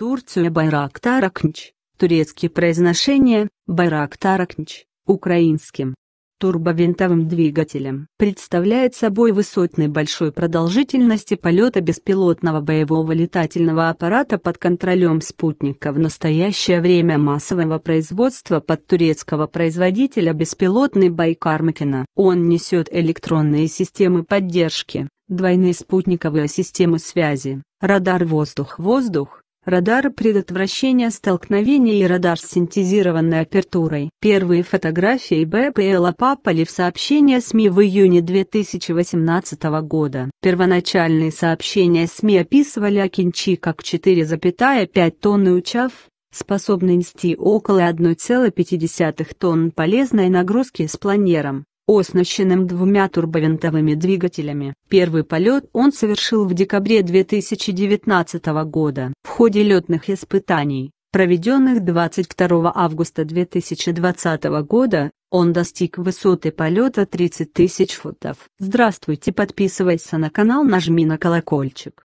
Турция Байрактаракнч, турецкие произношения, Байрактаракнч, украинским турбовинтовым двигателем представляет собой высотный большой продолжительности полета беспилотного боевого летательного аппарата под контролем спутника в настоящее время массового производства под турецкого производителя беспилотный Байкармакина. Он несет электронные системы поддержки, двойные спутниковые системы связи, радар воздух-воздух, Радар предотвращения столкновения и радар с синтезированной апертурой. Первые фотографии БПЛа попали в сообщения СМИ в июне 2018 года. Первоначальные сообщения СМИ описывали Акинчи как 4,5 тонны учав, способный нести около 1,5 тонн полезной нагрузки с планером оснащенным двумя турбовинтовыми двигателями. Первый полет он совершил в декабре 2019 года в ходе летных испытаний, проведенных 22 августа 2020 года, он достиг высоты полета 30 тысяч футов. Здравствуйте, подписывайся на канал, нажми на колокольчик.